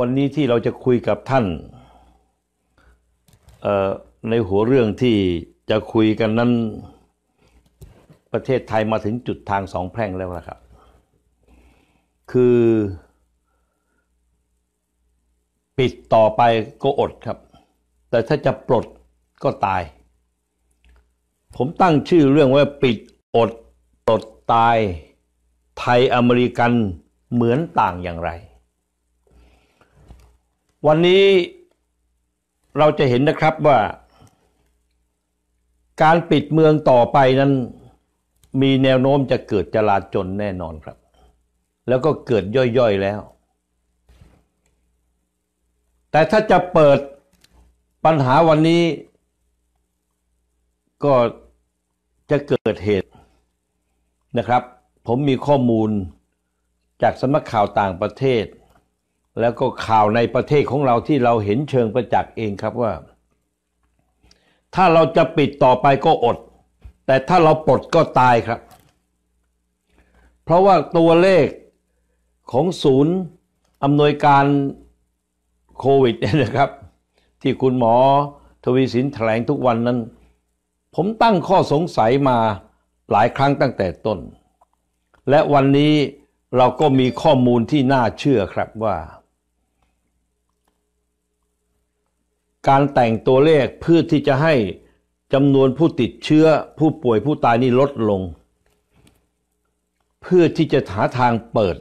วันนี้ที่เราจะคุยกับท่านในหัวเรื่องที่จะคุยกันนั้น ประเทศไทยมาถึงจุดทางสองแพร่งแล้วนะครับ คือปิดต่อไปก็อดครับ แต่ถ้าจะปลดก็ตาย ผมตั้งชื่อเรื่องว่าปิดอด ปลด ตายไทยอเมริกันเหมือนต่างอย่างไรวันนี้เราจะเห็นนะครับว่า การปิดเมืองต่อไปนั้น มีแนวโน้มจะเกิดจลาจลแน่นอนครับ แล้วก็เกิดย่อยๆแล้ว แต่ถ้าจะเปิดปัญหาวันนี้ ก็จะเกิดเหตุนะครับ ผมมีข้อมูลจากสำนักข่าวต่างประเทศแล้วก็ข่าวในประเทศของเราที่เราเห็นเชิงประจักษ์เองครับว่า ถ้าเราจะปิดต่อไปก็อด แต่ถ้าเราปลดก็ตายครับ เพราะว่าตัวเลขของศูนย์อำนวยการโควิดเนี่ยนะครับ ที่คุณหมอทวีสินแถลงทุกวันนั้น ผมตั้งข้อสงสัยมาหลายครั้งตั้งแต่ต้น และวันนี้เราก็มีข้อมูลที่น่าเชื่อครับว่าการแต่งตัวเลขเพื่อที่จะให้จำนวนผู้ติดเชื้อผู้ป่วยผู้ตายนี่ลดลง เพื่อที่จะหาทางเปิด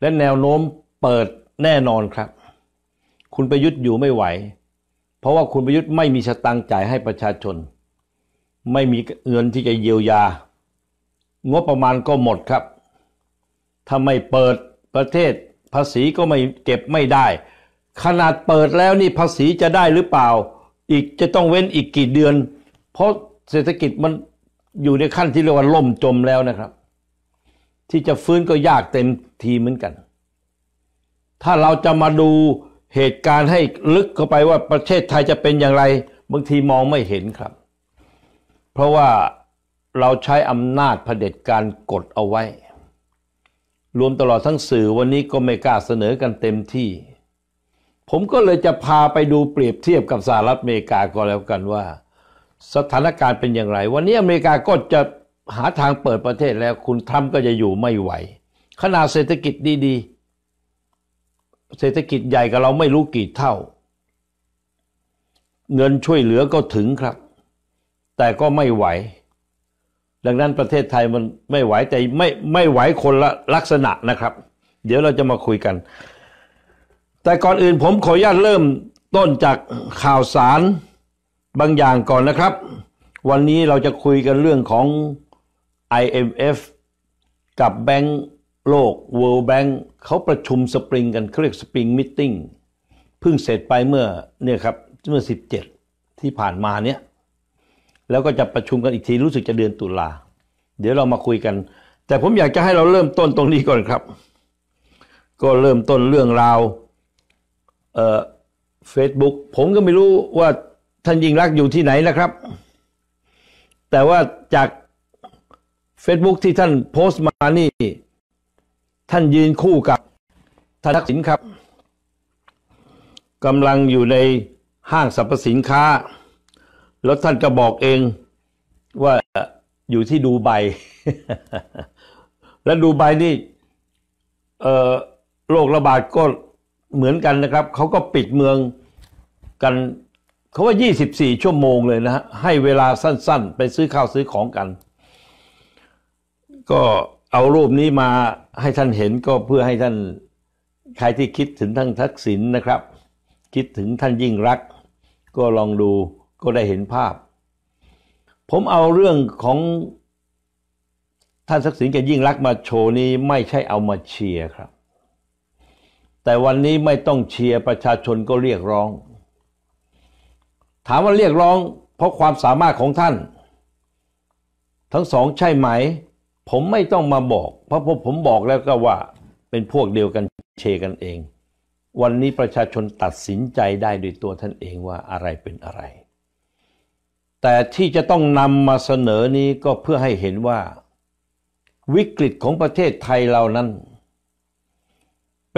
และแนวโน้มเปิดแน่นอนครับ คุณประยุทธ์อยู่ไม่ไหว เพราะว่าคุณประยุทธ์ไม่มีสตังจ่ายให้ประชาชน ไม่มีเงินที่จะเยียวยางบประมาณก็หมดครับถ้าไม่เปิดประเทศภาษีก็ไม่เก็บไม่ได้ขนาดเปิดแล้วนี่ภาษีจะได้หรือเปล่า อีกจะต้องเว้นอีกกี่เดือน เพราะเศรษฐกิจมันอยู่ในขั้นที่เรียกว่าล่มจมแล้วนะครับ ที่จะฟื้นก็ยากเต็มทีเหมือนกัน ถ้าเราจะมาดูเหตุการณ์ให้ลึกเข้าไปว่าประเทศไทยจะเป็นอย่างไร บางทีมองไม่เห็นครับ เพราะว่าเราใช้อำนาจเผด็จการกดเอาไว้ รวมตลอดทั้งสื่อวันนี้ก็ไม่กล้าเสนอกันเต็มที่ผมก็เลยจะพาไปดูเปรียบเทียบกับสหรัฐอเมริกาก็แล้วกันว่า สถานการณ์เป็นอย่างไร วันนี้อเมริกาก็จะหาทางเปิดประเทศแล้ว คุณทรัมป์ก็จะอยู่ไม่ไหวขนาดเศรษฐกิจดีๆเศรษฐกิจใหญ่กับเราไม่รู้กี่เท่า เงินช่วยเหลือก็ถึงครับ แต่ก็ไม่ไหว ดังนั้นประเทศไทยมันไม่ไหวแต่ไม่ไม่ไหวคนละลักษณะนะครับ เดี๋ยวเราจะมาคุยกันแต่ก่อนอื่นผมขออนุญาตเริ่มต้นจากข่าวสารบางอย่างก่อนนะครับวันนี้เราจะคุยกันเรื่องของ IMF กับแบงก์โลก World Bank เขาประชุมสปริงกันเรียกสปริงมิ팅เพิ่งเสร็จไปเมื่อเนี่ยครับเมื่อ17ที่ผ่านมาเนี่ยแล้วก็จะประชุมกันอีกทีรู้สึกจะเดือนตุลาเดี๋ยวเรามาคุยกันแต่ผมอยากจะให้เราเริ่มต้นตรงนี้ก่อนครับก็เริ่มต้นเรื่องราวเฟซบุ๊กผมก็ไม่รู้ว่าท่านยิ่งรักอยู่ที่ไหนนะครับ แต่ว่าจากเฟซบุ๊กที่ท่านโพสต์มานี่ ท่านยืนคู่กับท่านทักษิณครับกำลังอยู่ในห้างสรรพสินค้า แล้วท่านก็บอกเอง ว่าอยู่ที่ดูไบและดูไบนี่โรคระบาดก็เหมือนกันนะครับ เขาก็ปิดเมืองกันเขาว่า 24ชั่วโมงเลยนะฮะให้เวลาสั้น ๆ ไปซื้อข้าวซื้อของกัน ก็เอารูปนี้มาให้ท่านเห็นก็เพื่อให้ท่านใครที่คิดถึงท่านทักษิณนนะครับ คิดถึงท่านยิ่งรัก ก็ลองดูก็ได้เห็นภาพ ผมเอาเรื่องของท่านทักษิณกับยิ่งรักมาโชว์นี้ ไม่ใช่เอามาเชียร์ครับแต่วันนี้ไม่ต้องเชียร์ประชาชนก็เรียกร้อง ถามว่าเรียกร้อง เพราะความสามารถของท่าน ทั้งสองใช่ไหม ผมไม่ต้องมาบอกเพราะผมบอกแล้วก็ว่าเป็นพวกเดียวกันเชกันเอง วันนี้ประชาชนตัดสินใจได้ด้วยตัวท่านเองว่าอะไรเป็นอะไร แต่ที่จะต้องนำมาเสนอนี้ก็เพื่อให้เห็นว่า วิกฤตของประเทศไทยเรานั้น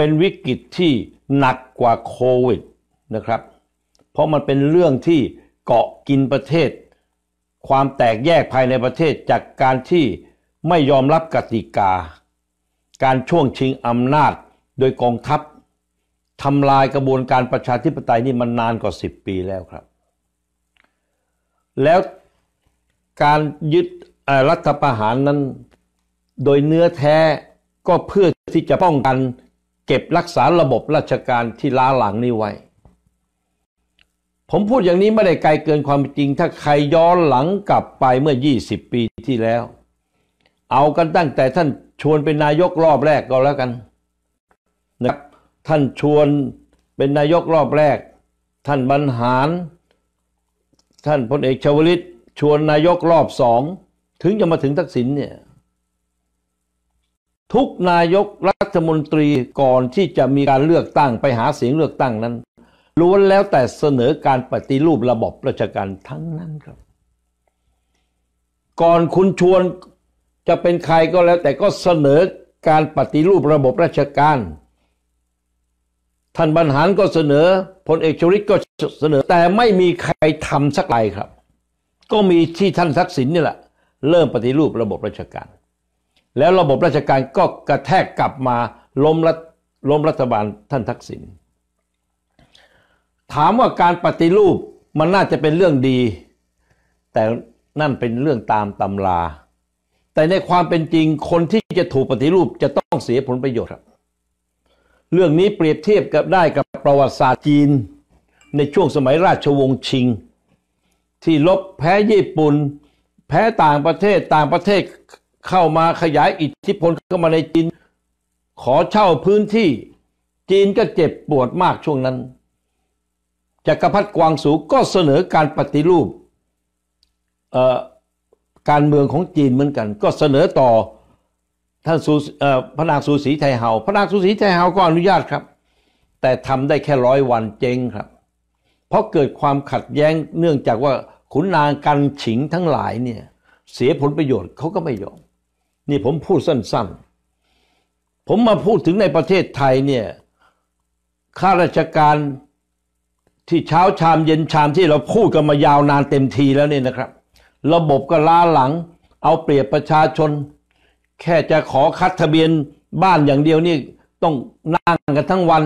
เป็นวิกฤตที่หนักกว่าโควิดนะครับ เพราะมันเป็นเรื่องที่เกาะกินประเทศ ความแตกแยกภายในประเทศจากการที่ไม่ยอมรับกติกา การช่วงชิงอำนาจโดยกองทัพทำลายกระบวนการประชาธิปไตยนี่มันนานกว่า 10 ปีแล้วครับ แล้วการยึดรัฐประหารนั้นโดยเนื้อแท้ก็เพื่อที่จะป้องกันเก็บรักษาระบบราชการที่ล้าหลังนี้ไว้ผมพูดอย่างนี้ไม่ได้ไกลเกินความจริงถ้าใครย้อนหลังกลับไปเมื่อ 20 ปีที่แล้ว เอากันตั้งแต่ท่านชวนเป็นนายกรอบแรกก็แล้วกันนะครับท่านชวนเป็นนายกรอบแรก ท่านบรรหาร ท่านพลเอกชวลิตชวนนายกรอบสองถึงจะมาถึงทักษิณเนี่ยทุกนายกรัฐมนตรีก่อนที่จะมีการเลือกตั้ง ไปหาเสียงเลือกตั้งนั้นล้วนแล้วแต่เสนอการปฏิรูประบบราชการทั้งนั้นครับ ก่อนคุณชวนจะเป็นใครก็แล้วแต่ก็เสนอการปฏิรูประบบราชการท่านบรรหารก็เสนอพลเอกชริตก็เสนอแต่ไม่มีใครทำสักไรครับ ก็มีที่ท่านทักษิณนนี่แหละเริ่มปฏิรูประบบราชการแล้วระบบราชการก็กระแทกกลับมาล้มรัฐล้มรัฐบาลท่านทักษิณ ถามว่าการปฏิรูปมันน่าจะเป็นเรื่องดี แต่นั่นเป็นเรื่องตามตำรา แต่ในความเป็นจริงคนที่จะถูกปฏิรูปจะต้องเสียผลประโยชน์ครับเรื่องนี้เปรียบเทียบกับได้กับประวัติศาสตร์จีนในช่วงสมัยราชวงศ์ชิง ที่ลบแพ้ญี่ปุ่นแพ้ต่างประเทศต่างประเทศเข้ามาขยายอิทธิพลเข้ามาในจีน ขอเช่าพื้นที่จีนก็เจ็บปวดมากช่วงนั้นจักรพรรดิกวางสูก็เสนอการปฏิรูปการเมืองของจีนเหมือนกัน ก็เสนอต่อท่านสพระนางสูสีไทเฮาพระนางสูสีไทเฮาก็อนุญาตครับ แต่ทำได้แค่ร้อยวันเจงครับ เพราะเกิดความขัดแย้งเนื่องจากว่าขุนนางกันฉิงทั้งหลายเนี่ยเสียผลประโยชน์เขาก็ไม่ยอมนี่ผมพูดสั้นๆ ผมมาพูดถึงในประเทศไทยเนี่ย ข้าราชการที่เช้าชามเย็นชามที่เราพูดกันมายาวนานเต็มทีแล้วเนี่ยนะครับ ระบบก็ล้าหลัง เอาเปรียบประชาชน แค่จะขอคัดทะเบียนบ้านอย่างเดียวนี่ต้องนั่งกันทั้งวัน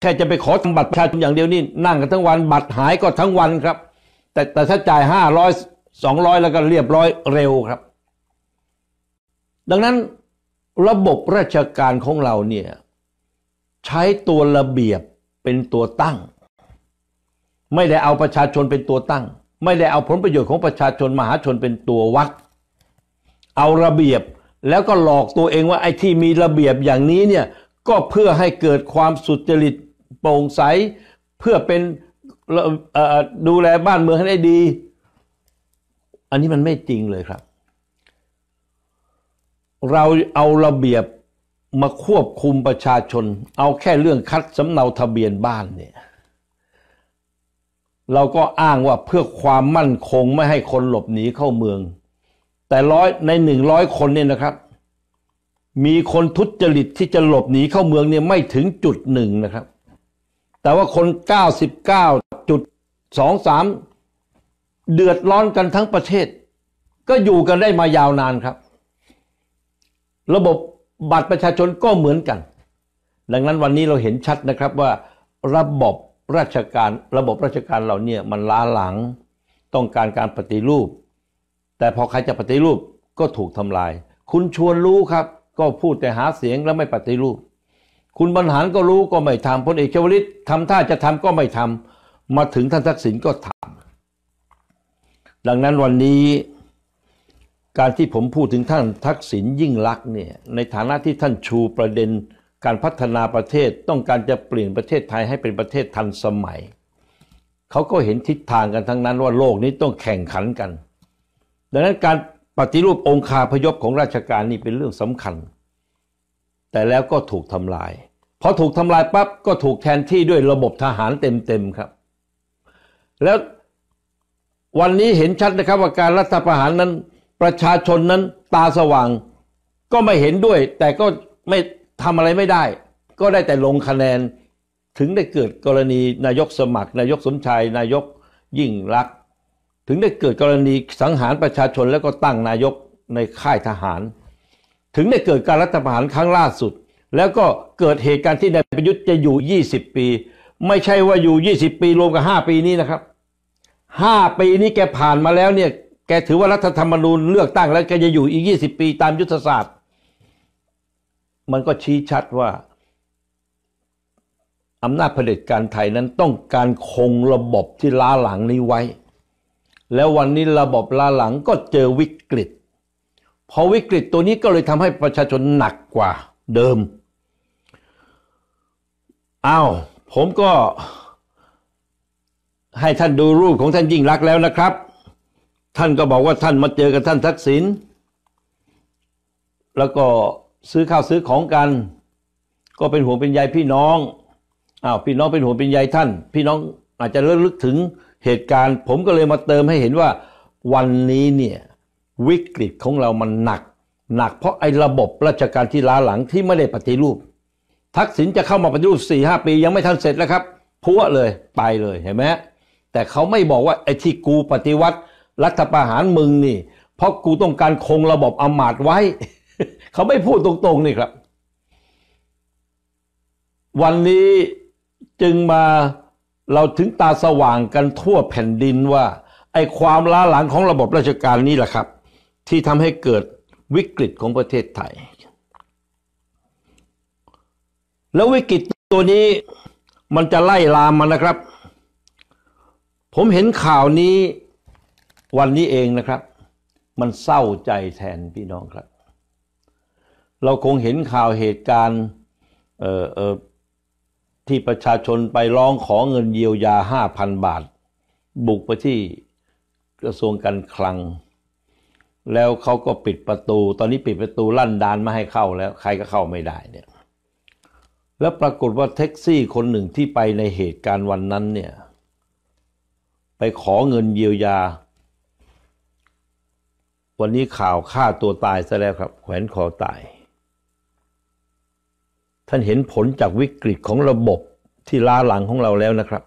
แค่จะไปขอทำบัตรประชาชนอย่างเดียวนี่นั่งกันทั้งวัน บัตรหายก็ทั้งวันครับ แต่แต่ถ้าจ่ายห้าร้อยสองร้อยแล้วก็เรียบร้อยเร็วครับดังนั้นระบบราชการของเราเนี่ยใช้ตัวระเบียบเป็นตัวตั้ง ไม่ได้เอาประชาชนเป็นตัวตั้ง ไม่ได้เอาผลประโยชน์ของประชาชนมหาชนเป็นตัววัดเอาระเบียบแล้วก็หลอกตัวเองว่าไอ้ที่มีระเบียบอย่างนี้เนี่ยก็เพื่อให้เกิดความสุจริตโปร่งใส เพื่อเป็นดูแลบ้านเมืองให้ได้ดี อันนี้มันไม่จริงเลยครับเราเอาระเบียบมาควบคุมประชาชน เอาแค่เรื่องคัดสำเนาทะเบียนบ้านเนี่ยเราก็อ้างว่าเพื่อความมั่นคงไม่ให้คนหลบหนีเข้าเมือง แต่ร้อยในหนึ่งร้อยคนเนี่ยนะครับ มีคนทุจริตที่จะหลบหนีเข้าเมืองเนี่ยไม่ถึงจุดหนึ่งนะครับ แต่ว่าคน 99จุดสองสามเดือดร้อนกันทั้งประเทศ ก็อยู่กันได้มายาวนานครับระบบบัตรประชาชนก็เหมือนกัน ดังนั้นวันนี้เราเห็นชัดนะครับว่า ระบบราชการ ระบบราชการเราเนี่ยมันล้าหลัง ต้องการการปฏิรูป แต่พอใครจะปฏิรูปก็ถูกทำลาย คุณชวนรู้ครับก็พูดแต่หาเสียงแล้วไม่ปฏิรูป คุณบรรหารก็รู้ก็ไม่ทำพลเอกชวลิตทำท่าจะทำก็ไม่ทำมาถึงท่านทักษิณก็ทำดังนั้นวันนี้การที่ผมพูดถึงท่านทักษิณยิ่งลักษณ์เนี่ยในฐานะที่ท่านชูประเด็นการพัฒนาประเทศต้องการจะเปลี่ยนประเทศไทยให้เป็นประเทศทันสมัย เขาก็เห็นทิศทางกันทั้งนั้นว่าโลกนี้ต้องแข่งขันกัน ดังนั้นการปฏิรูปองคาพยพของราชการนี่เป็นเรื่องสำคัญ แต่แล้วก็ถูกทำลาย พอถูกทำลายปั๊บก็ถูกแทนที่ด้วยระบบทหารเต็มๆครับ แล้ววันนี้เห็นชัดนะครับว่าการรัฐประหารนั้นประชาชนนั้นตาสว่างก็ไม่เห็นด้วย แต่ก็ไม่ทำอะไรไม่ได้ ก็ได้แต่ลงคะแนน ถึงได้เกิดกรณีนายกสมัคร นายกสมชาย นายกยิ่งรัก ถึงได้เกิดกรณีสังหารประชาชนแล้วก็ตั้งนายกในค่ายทหาร ถึงได้เกิดการรัฐประหารครั้งล่าสุด แล้วก็เกิดเหตุการณ์ที่นายประยุทธ์จะอยู่ 20 ปี ไม่ใช่ว่าอยู่ 20 ปีรวมกับ5ปีนี้นะครับ5ปีนี้แกผ่านมาแล้วเนี่ยแกถือว่ารัฐธรรมนูญเลือกตั้งแล้วแกจะอยู่อีกยี่สิบปีตามยุทธศาสตร์ มันก็ชี้ชัดว่า อำนาจเผด็จการไทยนั้นต้องการคงระบบที่ล้าหลังนี้ไว้ แล้ววันนี้ระบบล้าหลังก็เจอวิกฤต พอวิกฤตตัวนี้ก็เลยทำให้ประชาชนหนักกว่าเดิมอ้าวผมก็ให้ท่านดูรูปของท่านยิ่งรักแล้วนะครับท่านก็บอกว่าท่านมาเจอกับท่านทักษิณแล้วก็ซื้อข้าวซื้อของกัน ก็เป็นห่วงเป็นใยพี่น้องอ้าวพี่น้องเป็นห่วงเป็นใยท่าน พี่น้อง อาจจะเลึกถึงเหตุการณ์ ผมก็เลยมาเติมให้เห็นว่าวันนี้เนี่ยวิกฤตของเรามันหนัก หนักเพราะไอ้ระบบราชการที่ล้าหลังที่ไม่ได้ปฏิรูป ทักษิณจะเข้ามาปฏิรูปสี่หปียังไม่ทันเสร็จแล้วครับพัวเลยไปเลยเห็นไหมแต่เขาไม่บอกว่าไอ้ที่กูปฏิวัติรัฐประหารมึงนี่ เพราะกูต้องการคงระบบอำมาตย์ไว้ เขาไม่พูดตรงๆ นี่ครับ วันนี้จึงมาเราถึงตาสว่างกันทั่วแผ่นดินว่า ไอ้ความล้าหลังของระบบราชการนี่แหละครับ ที่ทำให้เกิดวิกฤตของประเทศไทย แล้ววิกฤตตัวนี้มันจะไล่ลามมันนะครับ ผมเห็นข่าวนี้วันนี้เองนะครับ มันเศร้าใจแทนพี่น้องครับ เราคงเห็นข่าวเหตุการณ์ที่ประชาชนไปร้องขอเงินเยียวยาห้าพันบาท บุกไปที่กระทรวงการคลังแล้วเขาก็ปิดประตู ตอนนี้ปิดประตูลั่นดานไม่ให้เข้าแล้ว ใครก็เข้าไม่ได้เนี่ยแล้วปรากฏว่าแท็กซี่คนหนึ่งที่ไปในเหตุการณ์วันนั้นเนี่ยไปขอเงินเยียวยาวันนี้ข่าวฆ่าตัวตายซะแล้วครับแขวนคอตาย ท่านเห็นผลจากวิกฤตของระบบที่ล้าหลังของเราแล้วนะครับ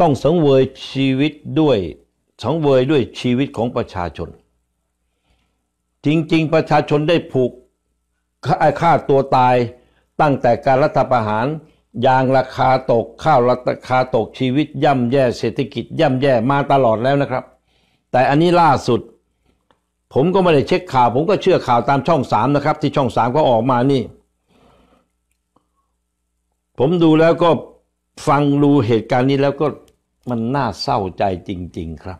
ต้องสังเวยชีวิตด้วยสังเวยด้วยชีวิตของประชาชน จริงๆ ประชาชนได้ผูกค่าตัวตายตั้งแต่การรัฐประหารยางราคาตกข้าวราคาตกชีวิต ย่ำแย่เศรษฐกิจ ย่ำแย่มาตลอดแล้วนะครับ แต่อันนี้ล่าสุดผมก็ไม่ได้เช็คข่าวผมก็เชื่อข่าวตามช่องสามนะครับ ที่ช่องสามก็ออกมานี่ ผมดูแล้วก็ฟังรู้เหตุการณ์นี้แล้วก็มันน่าเศร้าใจจริง ๆ ครับ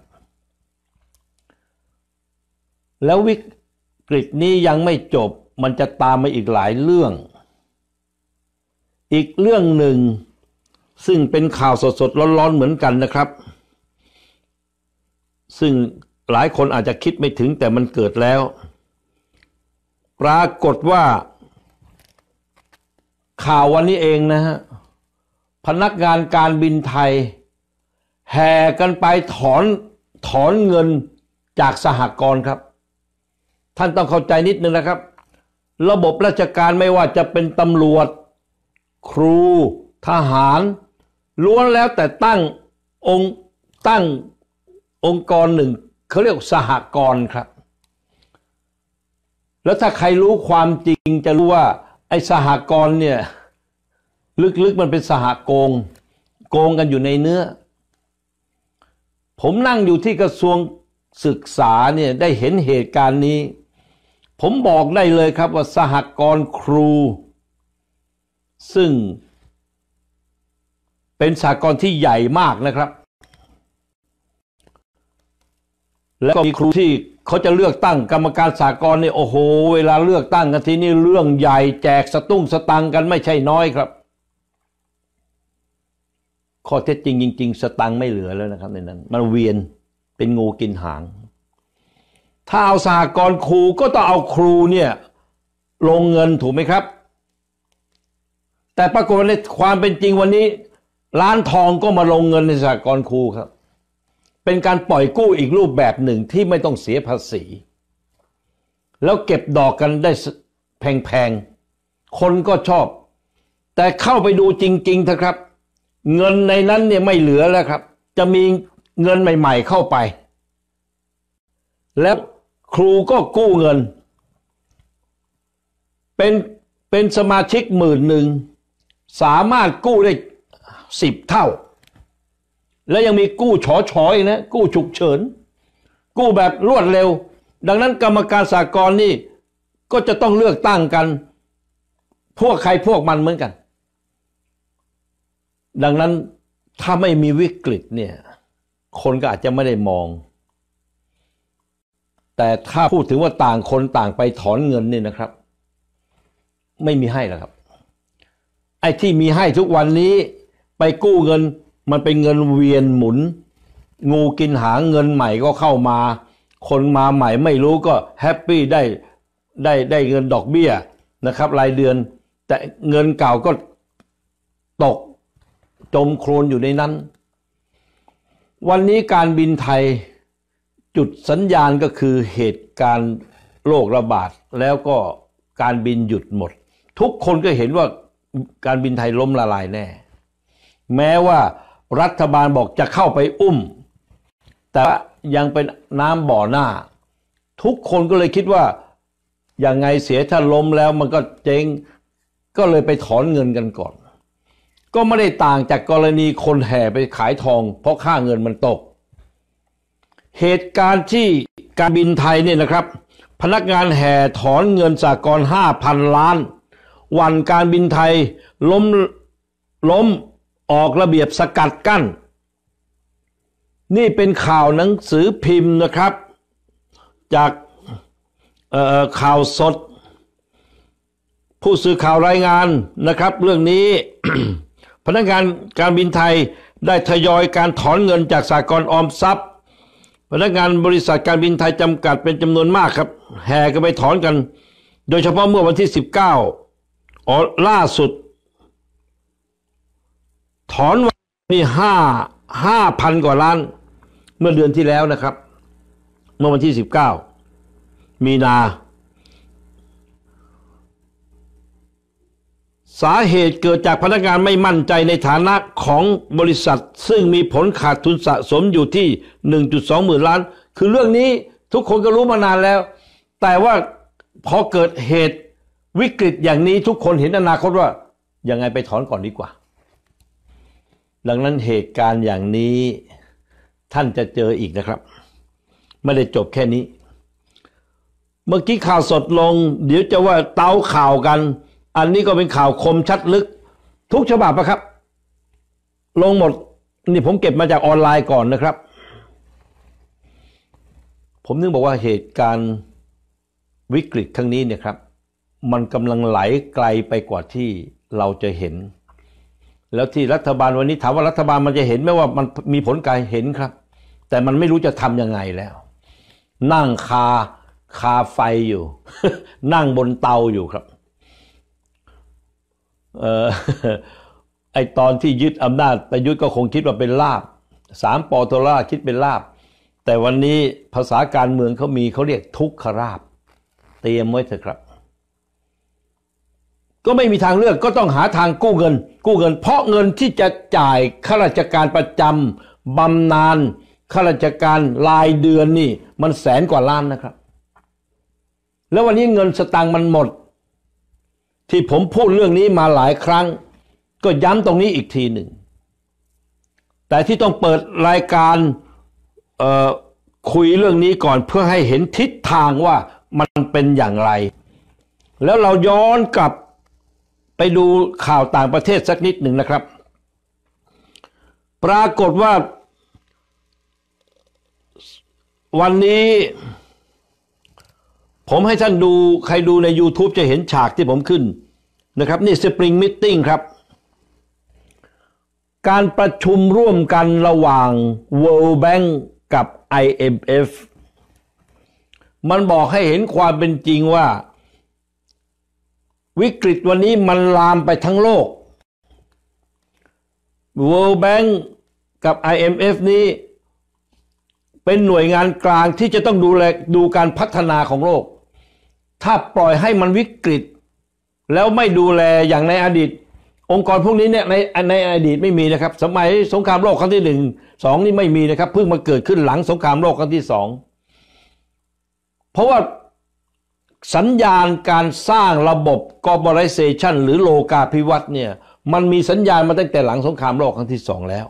แล้ววิกฤตนี้ยังไม่จบมันจะตามมาอีกหลายเรื่อง อีกเรื่องหนึ่ง ซึ่งเป็นข่าวสดๆร้อนๆเหมือนกันนะครับ ซึ่งหลายคนอาจจะคิดไม่ถึงแต่มันเกิดแล้ว ปรากฏว่าข่าววันนี้เองนะฮะพนักงานการบินไทย แห่กันไปถอนถอนเงินจากสหกรณ์ครับ ท่านต้องเข้าใจนิดนึงนะครับ ระบบราชการไม่ว่าจะเป็นตำรวจ ครูทหาร ล้วนแล้วแต่ตั้ง องค์ ตั้งองค์กรหนึ่งเขาเรียกสหกรณ์ครับ แล้วถ้าใครรู้ความจริงจะรู้ว่า ไอ้สหกรณ์เนี่ยลึกๆมันเป็นสหโกงโกงกันอยู่ในเนื้อ ผมนั่งอยู่ที่กระทรวงศึกษาเนี่ยได้เห็นเหตุการณ์นี้ ผมบอกได้เลยครับ ว่าสหกรณ์ครู ซึ่งเป็นสหกรณ์ที่ใหญ่มากนะครับแล้วก็มีครูที่เขาจะเลือกตั้งกรรมการสากลเนี่ยโอ้โห เวลาเลือกตั้งกันทีนี่เรื่องใหญ่แจกสตุ้งสตังกันไม่ใช่น้อยครับข้อเท็จจริงจริงๆสตังไม่เหลือแล้วนะครับในนั้นมันเวียนเป็นงูกินหาง ถ้าเอาสากลครูก็ต้องเอาครูเนี่ยลงเงินถูกไหมครับ แต่ปรากฏในความเป็นจริงวันนี้ร้านทองก็มาลงเงินในสากลครูครับเป็นการปล่อยกู้อีกรูปแบบหนึ่งที่ไม่ต้องเสียภาษี แล้วเก็บดอกกันได้แพงๆ คนก็ชอบ แต่เข้าไปดูจริงๆเถอะครับ เงินในนั้นเนี่ยไม่เหลือแล้วครับ จะมีเงินใหม่ๆเข้าไป แล้วครูก็กู้เงิน เป็นเป็นสมาชิกหมื่นหนึ่ง สามารถกู้ได้สิบเท่าและยังมีกู้ฉอฉอยนะกู้ฉุกเฉิน กู้แบบรวดเร็ว ดังนั้นกรรมการสากลนี่ ก็จะต้องเลือกตั้งกัน พวกใครพวกมันเหมือนกัน ดังนั้นถ้าไม่มีวิกฤตเนี่ยคนก็อาจจะไม่ได้มอง แต่ถ้าพูดถึงว่าต่างคนต่างไปถอนเงินเนี่ยนะครับ ไม่มีให้แล้วครับ ไอ้ ที่ มีให้ทุกวันนี้ไปกู้เงินมันเป็นเงินเวียนหมุน งูกินหางเงินใหม่ก็เข้ามา คนมาใหม่ไม่รู้ก็แฮปปี้ได้ได้ได้เงินดอกเบี้ยนะครับรายเดือน แต่เงินเก่าก็ตกจมโคลนอยู่ในนั้น วันนี้การบินไทยจุดสัญญาณก็คือเหตุการณ์โรคระบาดแล้วก็การบินหยุดหมด ทุกคนก็เห็นว่าการบินไทยล้มละลายแน่ แม้ว่ารัฐบาลบอกจะเข้าไปอุ้ม แต่ยังเป็นน้ำบ่อหน้า ทุกคนก็เลยคิดว่าอย่างไงเสียถ้าล้มแล้วมันก็เจ๊งก็เลยไปถอนเงินกันก่อน ก็ไม่ได้ต่างจากกรณีคนแห่ไปขายทองเพราะค่าเงินมันตก เหตุการณ์ที่การบินไทยเนี่ยนะครับ พนักงานแห่ถอนเงินสากลห้าพันล้านวันการบินไทยล้มล้มออกระเบียบสกัดกั้นนี่เป็นข่าวหนังสือพิมพ์นะครับ จากข่าวสดผู้สื่อข่าวรายงานนะครับเรื่องนี้พนักงานการบินไทยได้ทยอยการถอนเงินจากสากลออมทรัพย์พนักงานบริษัทการบินไทยจำกัดเป็นจำนวนมากครับ แห่กันไปถอนกัน โดยเฉพาะเมื่อวันที่ 19อ๋อล่าสุดถอนวันนี่ห้าห้าพันกว่าล้าน เมื่อเดือนที่แล้วนะครับ เมื่อวันที่สิบเก้ามีนา สาเหตุเกิดจากพนักงานไม่มั่นใจในฐานะของบริษัท ซึ่งมีผลขาดทุนสะสมอยู่ที่ 1.2หมื่นล้าน คือเรื่องนี้ทุกคนก็รู้มานานแล้ว แต่ว่าพอเกิดเหตุวิกฤตอย่างนี้ทุกคนเห็นอนาคตว่า ยังไงไปถอนก่อนดีกว่าดังนั้นเหตุการณ์อย่างนี้ท่านจะเจออีกนะครับ ไม่ได้จบแค่นี้ เมื่อกี้ข่าวสดลง เดี๋ยวจะว่าเตาข่าวกัน อันนี้ก็เป็นข่าวคมชัดลึกทุกฉบับนะครับ ลงหมด นี่ผมเก็บมาจากออนไลน์ก่อนนะครับ ผมนึกบอกว่าเหตุการณ์ วิกฤตครั้งนี้เนี่ยครับ มันกำลังไหลไกลไปกว่าที่เราจะเห็นแล้วที่รัฐบาลวันนี้ถามว่ารัฐบาลมันจะเห็นไหมว่ามันมีผลการเห็นครับ แต่มันไม่รู้จะทํำยังไงแล้ว นั่งคาคาไฟอยู่ นั่งบนเตาอยู่ครับเออไอตอนที่ยึดอำนาจประยุทธ์ก็คงคิดว่าเป็นลาบ สามปอตราคิดเป็นลาบ แต่วันนี้ภาษาการเมืองเขามีเขาเรียกทุกขราบ เตรียมไว้เถอะครับก็ไม่มีทางเลือกก็ต้องหาทางกู้เงิน กู้เงินเพราะเงินที่จะจ่ายข้าราชการประจำบำนาญข้าราชการรายเดือนนี่ มันแสนกว่าล้านนะครับ แล้ววันนี้เงินสตังค์มันหมด ที่ผมพูดเรื่องนี้มาหลายครั้ง ก็ย้ำตรงนี้อีกทีหนึ่งแต่ที่ต้องเปิดรายการคุยเรื่องนี้ก่อนเพื่อให้เห็นทิศทางว่ามันเป็นอย่างไร แล้วเราย้อนกลับไปดูข่าวต่างประเทศสักนิดหนึ่งนะครับ ปรากฏว่าวันนี้ ผมให้ท่านดูใครดูใน YouTube จะเห็นฉากที่ผมขึ้นนะครับนี่สปริงมิทติ้งครับ การประชุมร่วมกันระหว่าง World Bank กับ IMF มันบอกให้เห็นความเป็นจริงว่าวิกฤตวันนี้มันลามไปทั้งโลก World Bank กับ IMF นี้เป็นหน่วยงานกลางที่จะต้องดูแลดูการพัฒนาของโลก ถ้าปล่อยให้มันวิกฤต แล้วไม่ดูแลอย่างในอดีต องค์กรพวกนี้เนี่ยในในอดีตไม่มีนะครับ สมัยสงครามโลกครั้งที่หนึ่งสองนี่ไม่มีนะครับ เพิ่งมาเกิดขึ้นหลังสงครามโลกครั้งที่สองเพราะว่าสัญญาณการสร้างระบบ globalization หรือโลกาภิวัตน์เนี่ย มันมีสัญญาณมาตั้งแต่หลังสงครามโลกครั้งที่สองแล้ว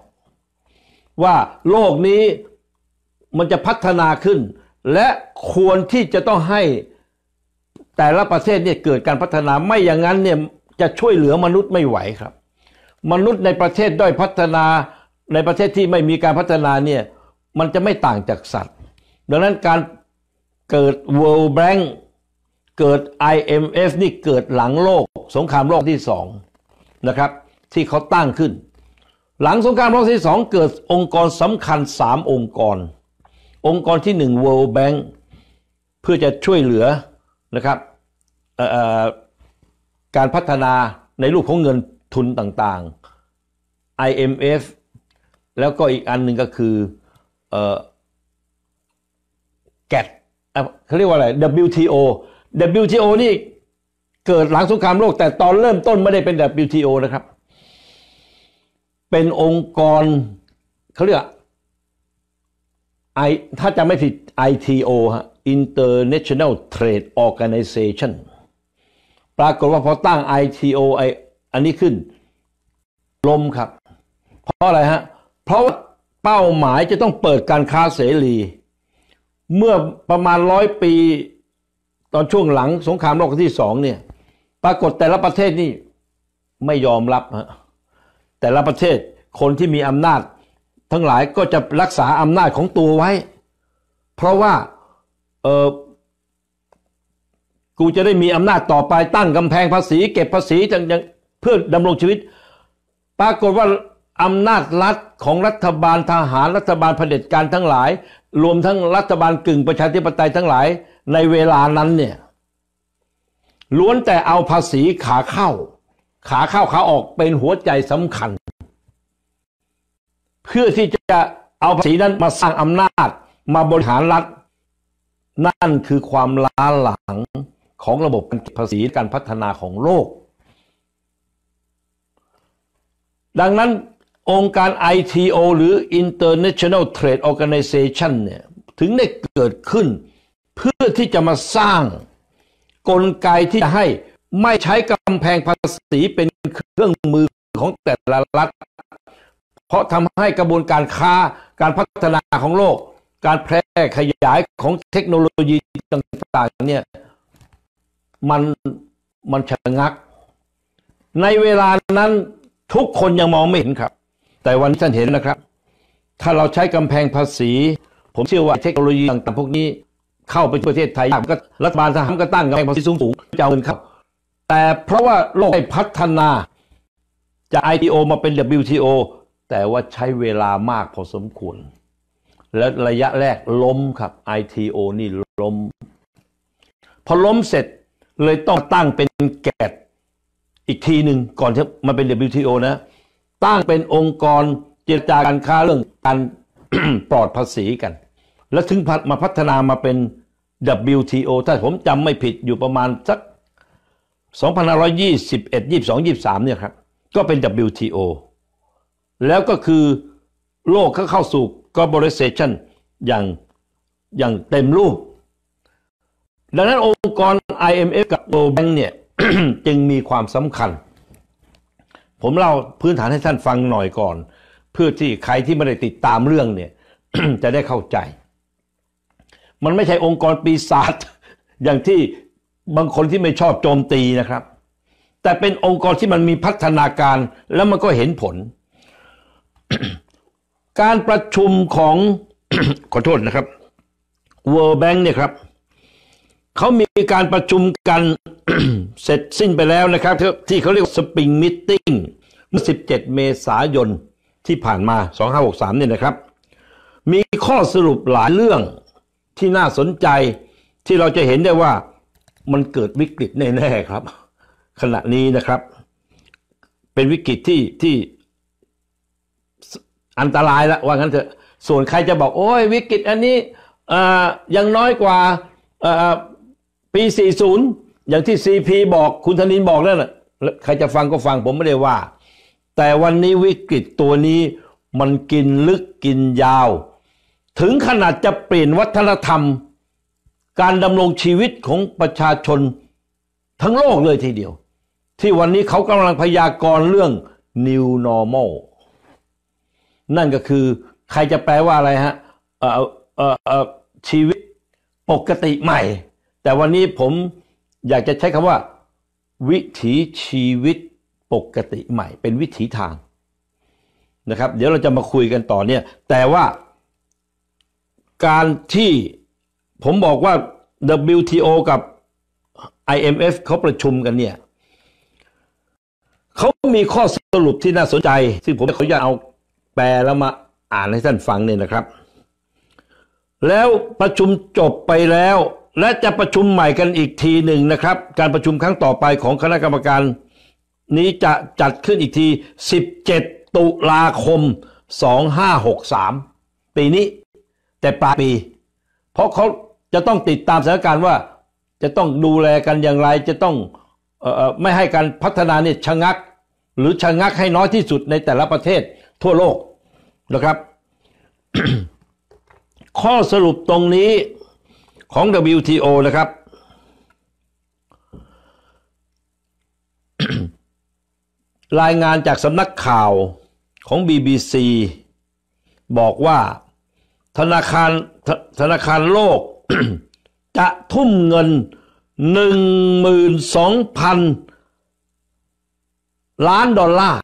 ว่าโลกนี้มันจะพัฒนาขึ้น และควรที่จะต้องให้แต่ละประเทศเนี่ยเกิดการพัฒนาไม่อย่างนั้นเนี่ยจะช่วยเหลือมนุษย์ไม่ไหวครับ มนุษย์ในประเทศด้อยพัฒนาในประเทศที่ไม่มีการพัฒนาเนี่ยมันจะไม่ต่างจากสัตว์ ดังนั้นการเกิด world bank เกิด IMF นี่เกิดหลังโลกสงครามโลกที่สองนะครับที่เขาตั้งขึ้น หลังสงครามโลกที่สองเกิดองค์กรสำคัญ 3 องค์กร องค์กรที่ 1 World Bank เพื่อจะช่วยเหลือนะครับการพัฒนาในรูปของเงินทุนต่างๆ IMF แล้วก็อีกอันหนึ่งก็คือแกดเขาเรียกว่าอะไร WTO WTO นี่เกิดหลังสงครามโลก แต่ตอนเริ่มต้นไม่ได้เป็น WTO นะครับ เป็นองค์กรเขาเรียกไอถ้าจะไม่ผิด ITO ฮะ International Trade Organization ปรากฏว่าพอตั้ง ITO ไออันนี้ขึ้น ลมครับ เพราะอะไรฮะเพราะเป้าหมายจะต้องเปิดการค้าเสรี เมื่อประมาณร้อยปีตอนช่วงหลังสงครามโลกครั้งที่สองเนี่ยปรากฏแต่ละประเทศนี่ไม่ยอมรับฮะแต่ละประเทศคนที่มีอำนาจทั้งหลายก็จะรักษาอำนาจของตัวไว้ เพราะว่าเออกูจะได้มีอำนาจต่อไปตั้งกำแพงภาษี เก็บภาษีจังเพื่อดำรงชีวิต ปรากฏว่าอำนาจรัฐของรัฐบาลทหารรัฐบาลเผด็จการทั้งหลาย รวมทั้งรัฐบาลกึ่งประชาธิปไตยทั้งหลายในเวลานั้นเนี่ยล้วนแต่เอาภาษีขาเข้า ขาเข้าขาออกเป็นหัวใจสำคัญ เพื่อที่จะเอาภาษีนั้นมาสร้างอำนาจ มาบริหารรัฐนั่นคือความล้าหลังของระบบการภาษีการพัฒนาของโลก ดังนั้นองค์การ ITO หรือ International Trade Organization เนี่ย ถึงได้เกิดขึ้นเพื่อที่จะมาสร้างกลไกที่จะให้ไม่ใช้กำแพงภาษีเป็นเครื่องมือ ของแต่ละรัฐ เพราะทำให้กระบวนการค้าการพัฒนาของโลก การแพร่ขยายของเทคโนโลยีต่างๆเนี่ยมัน มันชะงัก ในเวลานั้นทุกคนยังมองไม่เห็นครับ แต่วันนี้ท่านเห็นนะครับ ถ้าเราใช้กำแพงภาษี ผมเชื่อว่าเทคโนโลยีต่างๆพวกนี้เข้าไปประเทศไทยก็รัฐบาลทหารก็ตั้งกำแพงภาษีสูงสูงจะเอาเงินเข้าแต่เพราะว่าโลกได้พัฒนาจาก i p o มาเป็น WTO แต่ว่าใช้เวลามากพอสมควร และระยะแรกล้มครับ ITO นี่ล้ม พอล้มเสร็จเลยต้องตั้งเป็นแกดอีกทีหนึ่งก่อนที่มันเป็น WTO นะ ตั้งเป็นองค์กรเจรจาการค้าเรื่องการปลอดภาษีกันแล้วถึงพัดมาพัฒนามาเป็น WTO ถ้าผมจำไม่ผิดอยู่ประมาณสัก2521 22 23 เนี่ยครับ ก็เป็น WTO แล้วก็คือโลกก็เข้าสู่ globalization อย่างอย่างเต็มรูป ดังนั้นองค์กร IMF กับ World Bank เนี่ย จึงมีความสำคัญ ผมเล่าพื้นฐานให้ท่านฟังหน่อยก่อน เพื่อที่ใครที่ไม่ได้ติดตามเรื่องเนี่ย จะได้เข้าใจมันไม่ใช่องค์กรปีศาจอย่างที่บางคนที่ไม่ชอบโจมตีนะครับ แต่เป็นองค์กรที่มันมีพัฒนาการแล้วมันก็เห็นผล การประชุมของขอโทษนะครับ World Bank เนี่ยครับเขามีการประชุมกัน เสร็จสิ้นไปแล้วนะครับ ที่เขาเรียกสปริงมิทติ้งเมื่อ17 เมษายนที่ผ่านมา 2563เนี่ยนะครับ มีข้อสรุปหลายเรื่องที่น่าสนใจที่เราจะเห็นได้ว่ามันเกิดวิกฤตแน่ ๆครับ ขณะนี้นะครับ เป็นวิกฤตที่ที่ อันตรายละว่างั้นเถอะส่วนใครจะบอกโอ้ยวิกฤต อันนี้ยังน้อยกว่าปี 40 อย่างที่ CP บอกคุณธนินบอกนั่นแหละใครจะฟังก็ฟังผมไม่ได้ว่า แต่วันนี้วิกฤตตัวนี้มันกินลึกกินยาวถึงขนาดจะเปลี่ยนวัฒนธรรม การดำรงชีวิตของประชาชนทั้งโลกเลยทีเดียว ที่วันนี้เขากำลังพยากรณ์เรื่อง new normal นั่นก็คือใครจะแปลว่าอะไรฮะเออเออเออชีวิตปกติใหม่ แต่วันนี้ผมอยากจะใช้คำว่า วิถีชีวิตปกติใหม่ เป็นวิถีทางนะครับ เดี๋ยวเราจะมาคุยกันต่อเนี่ยแต่ว่าการที่ผมบอกว่า WTO กับ IMF เขาประชุมกันเนี่ยเขามีข้อสรุปที่น่าสนใจ ซึ่งผมเขาจเอาแปลแล้วมาอ่านให้ท่านฟังเนี่ยนะครับ แล้วประชุมจบไปแล้ว และจะประชุมใหม่กันอีกทีหนึ่งนะครับ การประชุมครั้งต่อไปของคณะกรรมการนี้จะจัดขึ้นอีกที 17 ตุลาคม 2563 ปีนี้แต่ปลายปี เพราะเขาจะต้องติดตามสถานการณ์ว่า จะต้องดูแลกันอย่างไร จะต้องไม่ให้การพัฒนาเนี่ยชะงัก หรือชะงักให้น้อยที่สุดในแต่ละประเทศทั่วโลกนะครับ ข้อสรุปตรงนี้ของ WTO นะครับ รายงานจากสำนักข่าวของ BBC บอกว่าธนาคารธนาคารโลก จะทุ่มเงิน12,000 ล้าน ดอลลาร์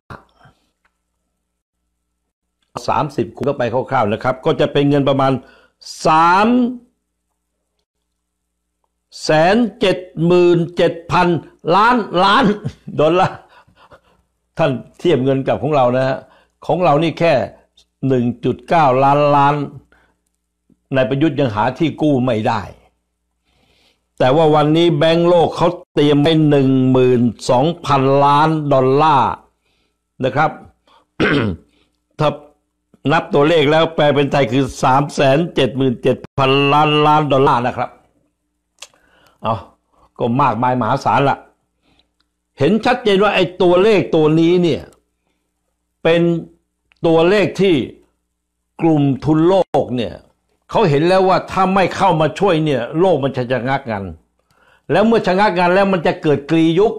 30คูณเข้าไปคร่าวๆนะครับ ก็จะเป็นเงินประมาณ3แสนเจ็ดหมื่นเจ็ดพันล้าน ล้าน ดอลลาร์ ท่านเทียบเงินกับของเรานะฮะของเรานี่แค่หนึ่งจุดเก้าล้านล้านนายประยุทธ์ยังหาที่กู้ไม่ได้ แต่ว่าวันนี้แบงก์โลกเขาเตรียมไปหนึ่งหมื่นสองพันล้าน ดอลลาร์นะครับ ถ้านับตัวเลขแล้วแปลเป็นไทยคือสามแสนเจ็ดหมื่นเจ็ดพันล้าน ล้าน ดอลลาร์นะครับเอาก็มากมายมหาศาลละเห็นชัดเจนว่าไอ้ตัวเลขตัวนี้เนี่ย เป็นตัวเลขที่กลุ่มทุนโลกเนี่ยเขาเห็นแล้วว่าถ้าไม่เข้ามาช่วยเนี่ย โลกมันจะชะงักงัน แล้วเมื่อชะงักงันแล้วมันจะเกิดกรียุค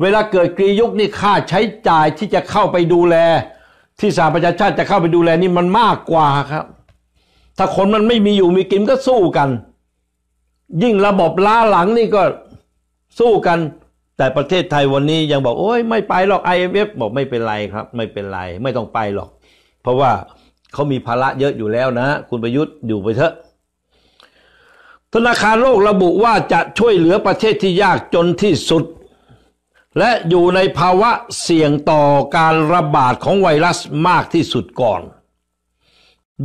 เวลาเกิดกรียุคนี่ค่าใช้จ่ายที่จะเข้าไปดูแล ที่สาประชาชาติจะเข้าไปดูแลนี่มันมากกว่าครับ ถ้าคนมันไม่มีอยู่มีกินก็สู้กัน ยิ่งระบบล้าหลังนี่ก็สู้กัน แต่ประเทศไทยวันนี้ยังบอกโอ้ยไม่ไปหรอก IMF บอกไม่เป็นไรครับ ไม่เป็นไรไม่ต้องไปหรอก เพราะว่าเขามีภาระเยอะอยู่แล้วนะ คุณประยุทธ์อยู่ไปเถอะธนาคารโลกระบุว่าจะช่วยเหลือประเทศที่ยากจนที่สุด และอยู่ในภาวะเสี่ยงต่อการระบาดของไวรัสมากที่สุดก่อน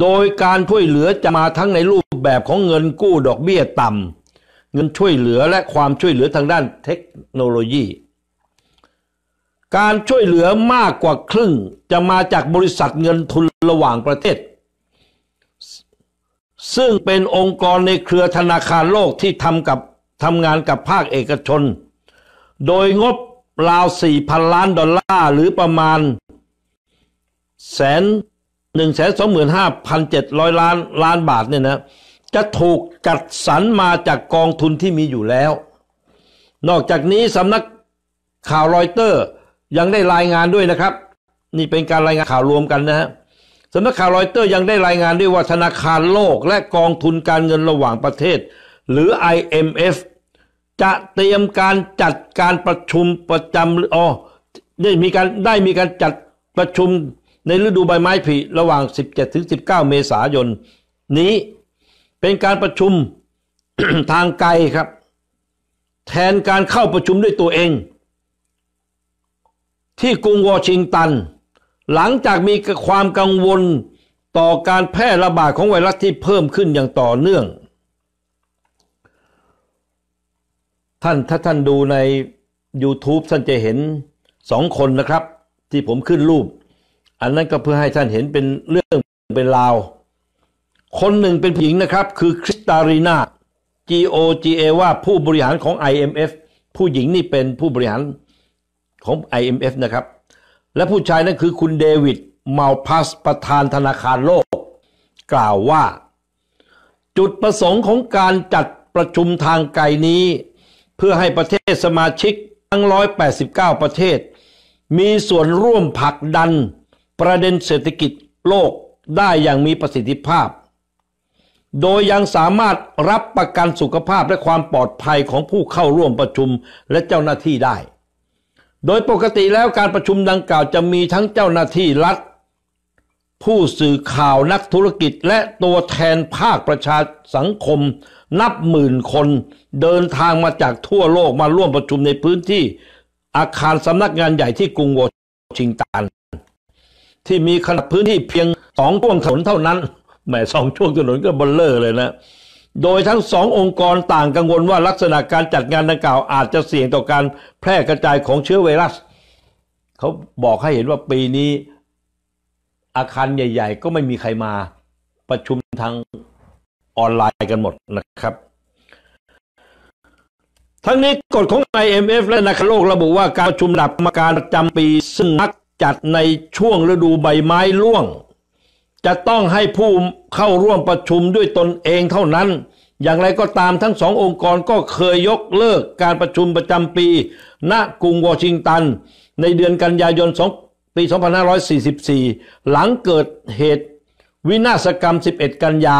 โดยการช่วยเหลือจะมาทั้งในรูปแบบของเงินกู้ดอกเบี้ยต่ำเงินช่วยเหลือและความช่วยเหลือทางด้านเทคโนโลยีการช่วยเหลือมากกว่าครึ่งจะมาจากบริษัทเงินทุนระหว่างประเทศ ซึ่งเป็นองค์กรในเครือธนาคารโลกที่ทำกับทำงานกับภาคเอกชน โดยงบราว 4,000 ล้านดอลลาร์ หรือประมาณแสน1 2 5 7 0 0 ล้านล้านบาทเนี่ยนะจะถูกกัดสรรมาจากกองทุนที่มีอยู่แล้ว นอกจากนี้สำนักข่าวรอยเตอร์ยังได้รายงานด้วยนะครับ นี่เป็นการรายงานข่าวรวมกันนะฮะสำนักข่าวรอยเตอร์ยังได้รายงานด้วยว่าธนาคารโลกและกองทุนการเงินระหว่างประเทศ หรือ IMF จะเตรียมการจัดการประชุมประจำอ๋อได้มีการได้มีการจัดประชุมในฤดูใบไม้ผลิระหว่าง 17-19 เมษายนนี้เป็นการประชุมทางไกลครับ แทนการเข้าประชุมด้วยตัวเองที่กรุงวอชิงตัน หลังจากมีความกังวลต่อการแพร่ระบาดของไวรัสที่เพิ่มขึ้นอย่างต่อเนื่อง ท่าน ถ้าท่านดูใน YouTube ท่านจะเห็นสองคนนะครับ ที่ผมขึ้นรูป อันนั้นก็เพื่อให้ท่านเห็นเป็นเรื่องเป็นราว คนหนึ่งเป็นผู้หญิงนะครับ คือคริสตารีนา G O G A ว่าผู้บริหารของ IMF ผู้หญิงนี่เป็นผู้บริหารของ IMF นะครับ และผู้ชายนั้นคือคุณเดวิดเมาลพัสประธานธนาคารโลก กล่าวว่า จุดประสงค์ของการจัดประชุมทางไกลนี้ เพื่อให้ประเทศสมาชิกทั้ง189 ประเทศ มีส่วนร่วมผลักดันประเด็นเศรษฐกิจโลกได้อย่างมีประสิทธิภาพ โดยยังสามารถรับประกันสุขภาพและความปลอดภัยของผู้เข้าร่วมประชุมและเจ้าหน้าที่ได้โดยปกติแล้วการประชุมดังกล่าวจะมีทั้งเจ้าหน้าที่รัฐ ผู้สื่อข่าวนักธุรกิจและตัวแทนภาคประชาสังคมนับหมื่นคน เดินทางมาจากทั่วโลกมาร่วมประชุมในพื้นที่อาคารสำนักงานใหญ่ที่กรุงวอชิงตัน ที่มีขนาดพื้นที่เพียงสองช่วงถนนเท่านั้นแหมสองช่วงถนนก็บลเลอร์เลยนะโดยทั้งสององค์กรต่างกังวลว่าลักษณะการจัดงานดังกล่าวอาจจะเสี่ยงต่อการแพร่กระจายของเชื้อไวรัส เขาบอกให้เห็นว่าปีนี้อาคารใหญ่ๆก็ไม่มีใครมาประชุมทางออนไลน์กันหมดนะครับ ทั้งนี้กฎของ IMF และนาคโลกระบุว่าการประชุมระดับมรการประจำปีซึ่งนักจัดในช่วงฤดูใบไม้ร่วงจะต้องให้ผู้เข้าร่วมประชุมด้วยตนเองเท่านั้น อย่างไรก็ตามทั้งสององค์กรก็เคยยกเลิกการประชุมประจำปี ณ กรุงวอชิงตัน ในเดือนกันยายนปี 2544 หลังเกิดเหตุ วินาศกรรม 11 กันยา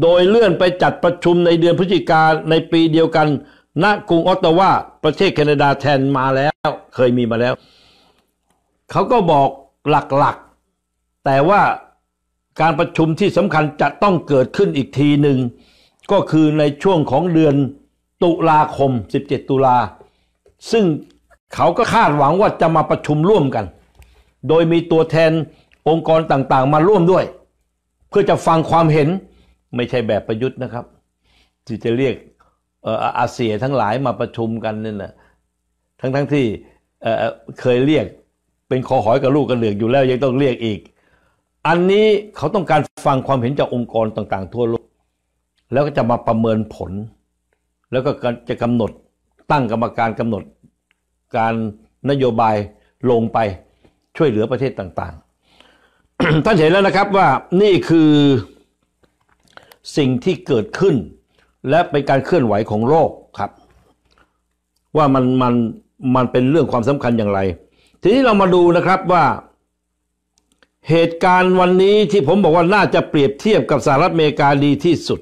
โดยเลื่อนไปจัดประชุมในเดือนพฤศจิกาในปีเดียวกัน ณ กรุงออตตาวาประเทศแคนาดาแทนมาแล้ว เคยมีมาแล้ว เขาก็บอกหลักแต่ว่าการประชุมที่สำคัญจะต้องเกิดขึ้นอีกทีหนึ่งก็คือในช่วงของเดือนตุลาคม 17 ตุลาซึ่งเขาก็คาดหวังว่าจะมาประชุมร่วมกัน โดยมีตัวแทนองค์กรต่างๆมาร่วมด้วย เพื่อจะฟังความเห็นไม่ใช่แบบประยุทธ์นะครับที่จะเรียกอาเซียทั้งหลายมาประชุมกันนั่นแหละทั้งๆที่เคยเรียกเป็นคอหอยกับลูกกระเหลือกอยู่แล้ว ยังต้องเรียกอีกอันนี้เขาต้องการฟังความเห็นจากองค์กรต่างๆ ทั่วโลก แล้วก็จะมาประเมินผล แล้วก็จะกำหนดตั้งกรรมการกำหนด การนโยบายลงไปช่วยเหลือประเทศต่างๆ ท่านเห็นแล้วนะครับว่านี่คือสิ่งที่เกิดขึ้น และเป็นการเคลื่อนไหวของโลกครับ ว่ามันมันมันเป็นเรื่องความสำคัญอย่างไร ทีนี้เรามาดูนะครับว่าเหตุการณ์วันนี้ที่ผมบอกว่าน่าจะเปรียบเทียบกับสหรัฐอเมริกาดีที่สุด